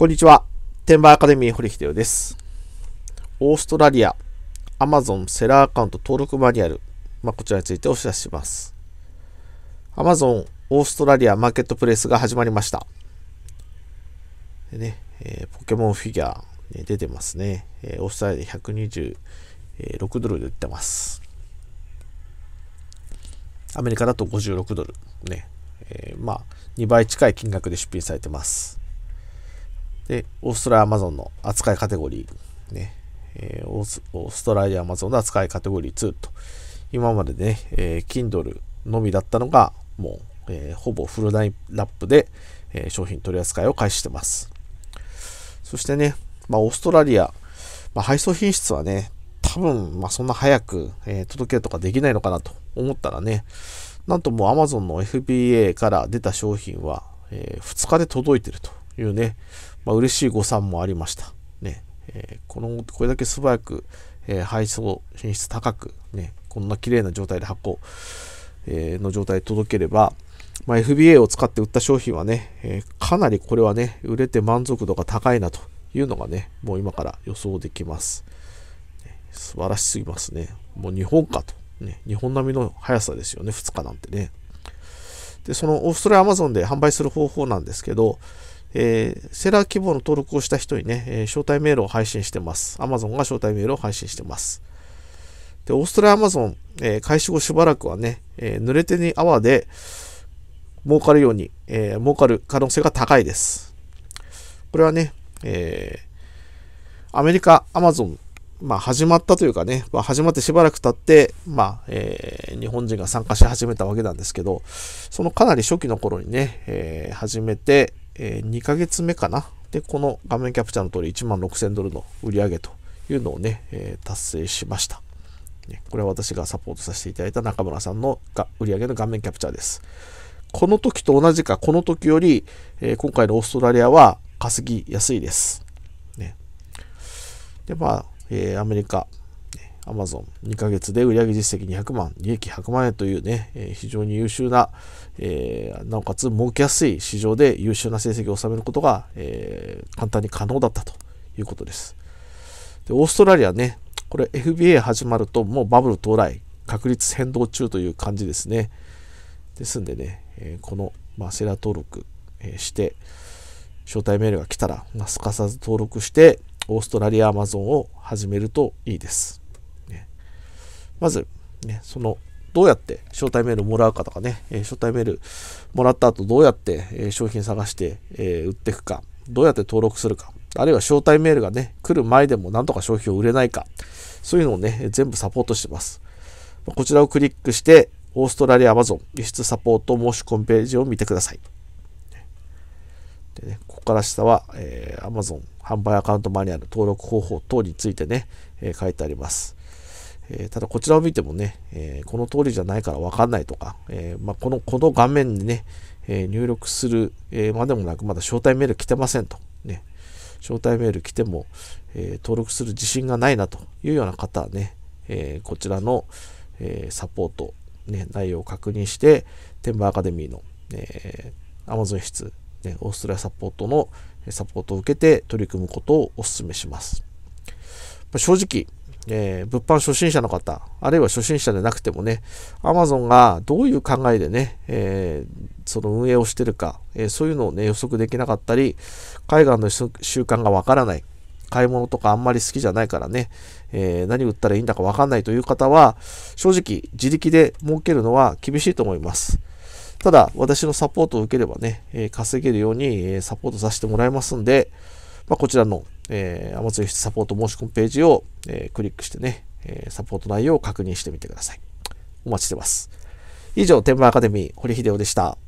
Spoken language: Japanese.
こんにちは。バーアカデミー堀秀夫です。オーストラリア、アマゾンセラーアカウント登録マニュアル、まあ、こちらについてお知らせします。アマゾンオーストラリアマーケットプレイスが始まりました。でね、えー、ポケモンフィギュア、ね、出てますね。えー、オーストラリアで126ドルで売ってます。アメリカだと56ドル。ね。えー、まあ、2倍近い金額で出品されてます。で、オーストラリア・アマゾンの扱いカテゴリー、ね、えー、オーストラリア・アマゾンの扱いカテゴリー2と、今までね、えー、Kindle のみだったのが、もう、えー、ほぼフルラインラップで、えー、商品取り扱いを開始してます。そしてね、まあ、オーストラリア、まあ、配送品質はね、多分、まあ、そんな早く、えー、届けるとかできないのかなと思ったらね、なんともう Amazon の FBA から出た商品は、えー、2日で届いてると。いうね、まあ、嬉しい誤算もありました。ね、えー、この、これだけ素早く、えー、配送品質高く、ね、こんな綺麗な状態で箱、えー、の状態で届ければ、まあ、FBA を使って売った商品はね、えー、かなりこれはね、売れて満足度が高いなというのがね、もう今から予想できます。素晴らしすぎますね。もう日本かと。ね、日本並みの速さですよね、2日なんてね。で、そのオーストラリアアマゾンで販売する方法なんですけど、えー、セラー規模の登録をした人にね、えー、招待メールを配信してます。アマゾンが招待メールを配信してます。で、オーストラリアアマゾン、えー、開始後しばらくはね、え濡れてに泡で儲かるように、え儲かる可能性が高いです。これはね、えアメリカアマゾン、まあ、始まったというかね、まあ、始まってしばらく経って、まあ、えー、日本人が参加し始めたわけなんですけど、そのかなり初期の頃にね、えー、始めて、えー、2ヶ月目かな。で、この画面キャプチャーの通り1万6000ドルの売り上げというのをね、えー、達成しました。ね、これは私がサポートさせていただいた中村さんのが売り上げの画面キャプチャーです。この時と同じか、この時より、えー、今回のオーストラリアは稼ぎやすいです。ね、で、まあ、えー、アメリカ、アマゾン2ヶ月で売上実績200万、利益100万円というね、えー、非常に優秀な、えー、なおかつ儲けやすい市場で優秀な成績を収めることが、えー、簡単に可能だったということです。でオーストラリアね、これ FBA 始まるともうバブル到来、確率変動中という感じですね。ですんでね、えこの、まあ、セラ登録、えして、招待メールが来たら、まあ、すかさず登録して、オーストラリアアマゾンを始めるといいです。まず、ね、その、どうやって招待メールもらうかとかね、えー、招待メールもらった後どうやって、えー、商品探して、えー、売っていくか、どうやって登録するか、あるいは招待メールがね、来る前でもなんとか商品を売れないか、そういうのをね、全部サポートしてます。こちらをクリックして、オーストラリア Amazon 輸出サポート申し込みページを見てください。でね、ここから下は、えー、Amazon 販売アカウントマニュアル登録方法等についてね、えー、書いてあります。えただこちらを見てもね、えこの通りじゃないからわかんないとか、えまあ、この、この画面にね、え入力する、えまでもなく、まだ招待メール来てませんと。ね、招待メール来ても、え登録する自信がないなというような方はね、えこちらの、えサポート、ね、内容を確認して、天ーアカデミーの、え Amazon 室、ね、オーストラリアサポートのサポートを受けて取り組むことをお勧めします。まあ、正直、えー、物販初心者の方、あるいは初心者でなくてもね、Amazon がどういう考えでね、えー、その運営をしてるか、えー、そういうのをね、予測できなかったり、海外の習慣がわからない、買い物とかあんまり好きじゃないからね、えー、何売ったらいいんだかわかんないという方は、正直自力で儲けるのは厳しいと思います。ただ、私のサポートを受ければね、え稼げるように、えサポートさせてもらいますんで、まあ、こちらのえー、アマゾン輸出サポート申し込みページを、えー、クリックしてね、えー、サポート内容を確認してみてください。お待ちしてます。以上、天満アカデミー、堀秀夫でした。